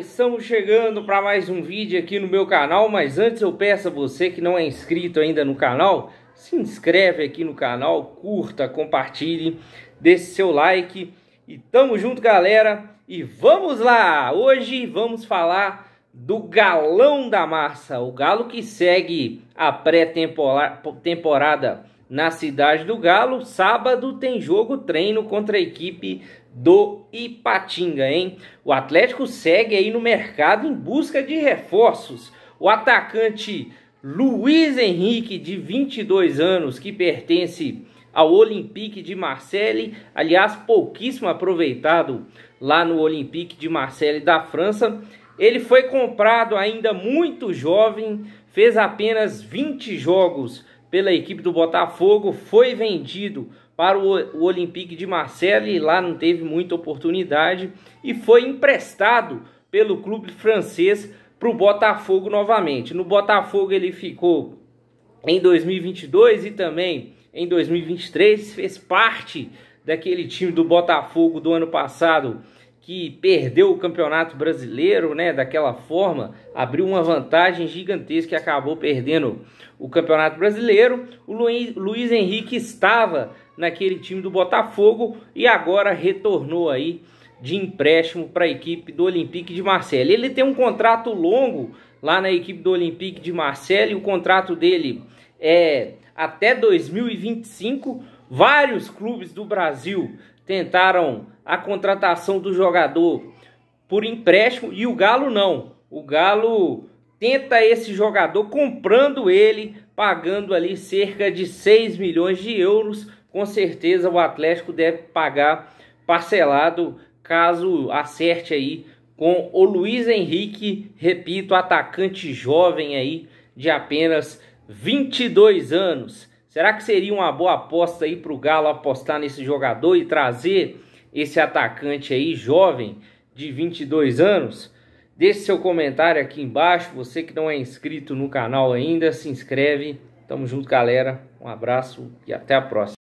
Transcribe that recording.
estamos chegando para mais um vídeo aqui no meu canal, mas antes eu peço a você que não é inscrito ainda no canal, se inscreve aqui no canal, curta, compartilhe, deixe seu like e tamo junto galera e vamos lá! Hoje vamos falar do galão da massa, o galo que segue a pré-temporada na cidade do Galo. Sábado tem jogo treino contra a equipe do Ipatinga, hein? O Atlético segue aí no mercado em busca de reforços. O atacante Luiz Henrique, de 22 anos, que pertence ao Olympique de Marseille, aliás, pouquíssimo aproveitado lá no Olympique de Marseille da França. Ele foi comprado ainda muito jovem, fez apenas 20 jogos pela equipe do Botafogo, foi vendido para o Olympique de Marseille, e lá não teve muita oportunidade, e foi emprestado pelo clube francês para o Botafogo novamente. No Botafogo ele ficou em 2022 e também em 2023, fez parte daquele time do Botafogo do ano passado que perdeu o Campeonato Brasileiro, né, daquela forma, abriu uma vantagem gigantesca e acabou perdendo o Campeonato Brasileiro. O Luiz, Henrique estava naquele time do Botafogo e agora retornou aí de empréstimo para a equipe do Olympique de Marseille. Ele tem um contrato longo lá na equipe do Olympique de Marseille, o contrato dele é até 2025. Vários clubes do Brasil tentaram a contratação do jogador por empréstimo e o Galo não. O Galo tenta esse jogador comprando ele, pagando ali cerca de 6 milhões de euros. Com certeza o Atlético deve pagar parcelado caso acerte aí com o Luiz Henrique, repito, atacante jovem aí de apenas 22 anos. Será que seria uma boa aposta aí para o Galo apostar nesse jogador e trazer esse atacante aí, jovem, de 22 anos. Deixe seu comentário aqui embaixo. Você que não é inscrito no canal ainda, se inscreve. Tamo junto, galera. Um abraço e até a próxima.